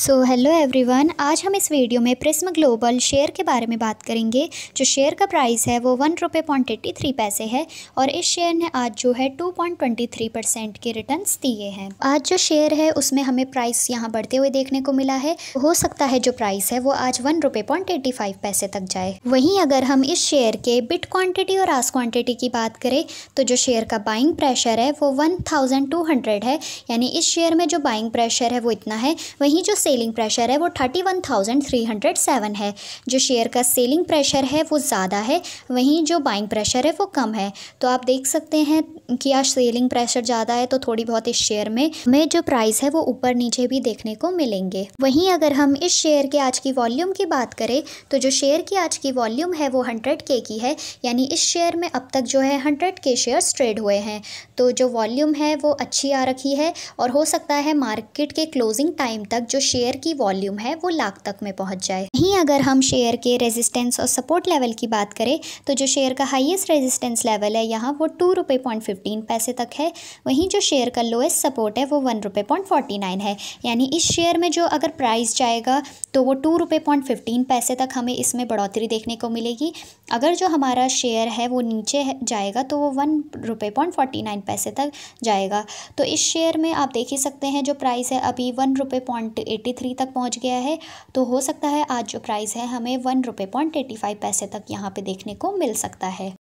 so hello everyone आज हम इस वीडियो में प्रिस्म ग्लोबल शेयर के बारे में बात करेंगे जो शेयर का प्राइस है वो वन रुपये पॉइंट एट्टी थ्री पैसे है और इस शेयर ने आज जो है two point twenty three percent के रिटर्न्स दिए हैं आज जो शेयर है उसमें हमें प्राइस यहाँ बढ़ते हुए देखने को मिला है हो सकता है जो प्राइस है वो आज वन रुपये पॉइंट एट्टी फाइव पैसे तक जाए वहीं अगर हम इस शेयर के बिट क्वान्टिटी और आस क्वान्टिटी की बात करें तो जो शेयर का बाइंग प्रेशर है वो वन थाउजेंड टू हंड्रेड है यानी इस शेयर में जो बाइंग प्रेशर है वो इतना है वहीं जो सेलिंग प्रेशर है वो thirty one thousand three hundred seven है जो शेयर का सेलिंग प्रेशर है वो ज़्यादा है वहीं जो बाइंग प्रेशर है वो कम है तो आप देख सकते हैं कि आज सेलिंग प्रेशर ज़्यादा है तो थोड़ी बहुत इस शेयर में में जो प्राइस है वो ऊपर नीचे भी देखने को मिलेंगे वहीं अगर हम इस शेयर के आज की वॉल्यूम की बात करें तो जो शेयर की आज की वॉल्यूम है वो हंड्रेड के की है यानी इस शेयर में अब तक जो है हंड्रेड के शेयर्स ट्रेड हुए हैं तो जो वॉल्यूम है वो अच्छी आ रखी है और हो सकता है मार्केट के क्लोजिंग टाइम तक जो शेयर की वॉल्यूम है वो लाख तक में पहुंच जाए वहीं अगर हम शेयर के रेजिस्टेंस और सपोर्ट लेवल की बात करें तो जो शेयर का हाईएस्ट रेजिस्टेंस लेवल है यहाँ वो टू रुपये पॉइंट फिफ्टीन पैसे तक है वहीं जो शेयर का लोएस्ट सपोर्ट है वो वन रुपये पॉइंट फोर्टी नाइन है यानी इस शेयर में जो अगर प्राइस जाएगा तो वो टू रुपये पॉइंट फिफ्टीन पैसे तक हमें इसमें बढ़ोतरी देखने को मिलेगी अगर जो हमारा शेयर है वो नीचे जाएगा तो वो वन रुपये पॉइंट फोर्टी नाइन पैसे तक जाएगा तो इस शेयर में आप देख ही सकते हैं जो प्राइस है अभी वन रुपये पॉइंट एट एट्टी थ्री तक पहुंच गया है तो हो सकता है आज जो प्राइस है हमें वन रुपये पॉइंट एटी फाइव पैसे तक यहाँ पे देखने को मिल सकता है